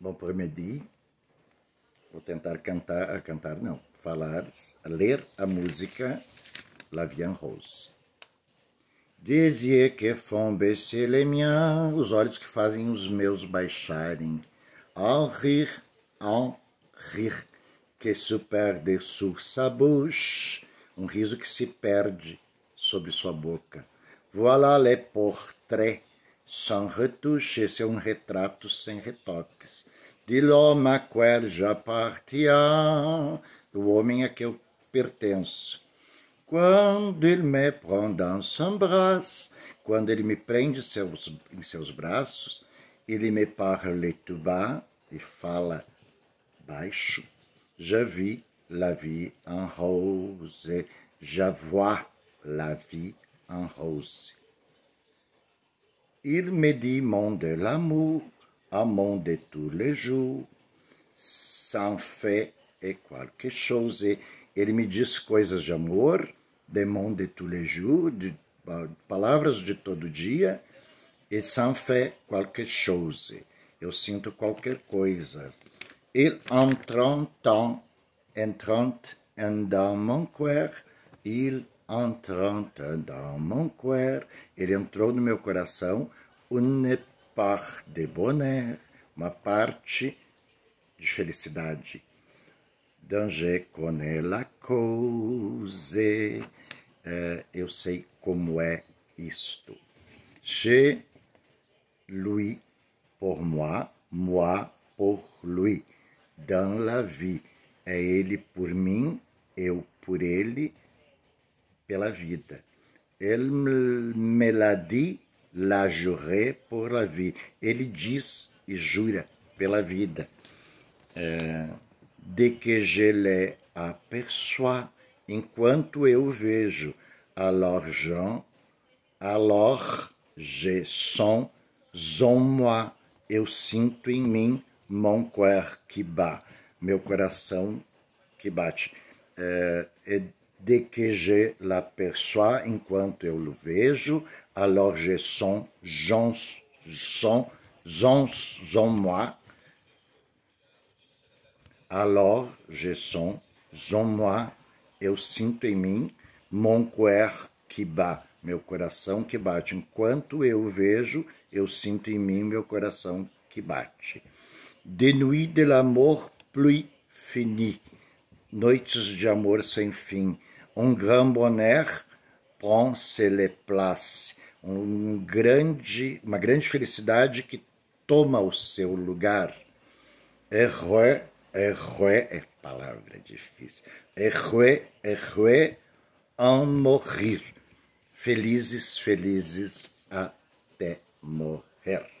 Bom, prometi, vou tentar cantar, a cantar não, falar, ler a música Lavian Rose. Dizia que fombe se le miens, os olhos que fazem os meus baixarem, ao rir, ao rir, que se perde sur sa bouche, um riso que se perde sobre sua boca. Voilà les portraits sans retouche, esse é um retrato sem retoques. De l'homme à quel j'appartiens, do homem a que eu pertenço. Quando ele me prend dans son bras, quando ele me prende seus, em seus braços, ele me parle tout bas, e fala baixo. Je vis la vie en rose, je vois la vie en rose. Il me dit mon de l'amour, amant de tous les jours, sans fait et quelque chose. Ele me diz coisas de amor, de mon de tous les jours, de, palavras de todo dia, e sans fait quelque chose. Eu sinto qualquer coisa. Il entrant en trente, en dans mon coeur, il entrant dans mon coeur, ele entrou no meu coração, une part de bonheur, uma parte de felicidade. Danger connaît la cause, é, eu sei como é isto. Chez lui pour moi, moi pour lui. Dans la vie, é ele por mim, eu por ele pela vida. Ele me la dit, la juré por la vie. Ele diz e jura pela vida. É, de que je l'ai aperçois, enquanto eu vejo. Alors Jean, alors je sens, en moi, eu sinto em mim mon coeur qui bat, meu coração que bate. É, é, de que je l'aperçois enquanto eu o vejo, alors je sens, j'en, sens, sens moi, alors je sens, en moi, eu sinto em mim, mon coeur qui bat, meu coração que bate. Enquanto eu vejo, eu sinto em mim meu coração que bate. De nuit de l'amour pluie finie, noites de amor sem fim, un grand bonheur prend se le place. Um grande, uma grande felicidade que toma o seu lugar. Errue, errue, é palavra difícil. Errue, errue, en é morrer. Felizes, felizes até morrer.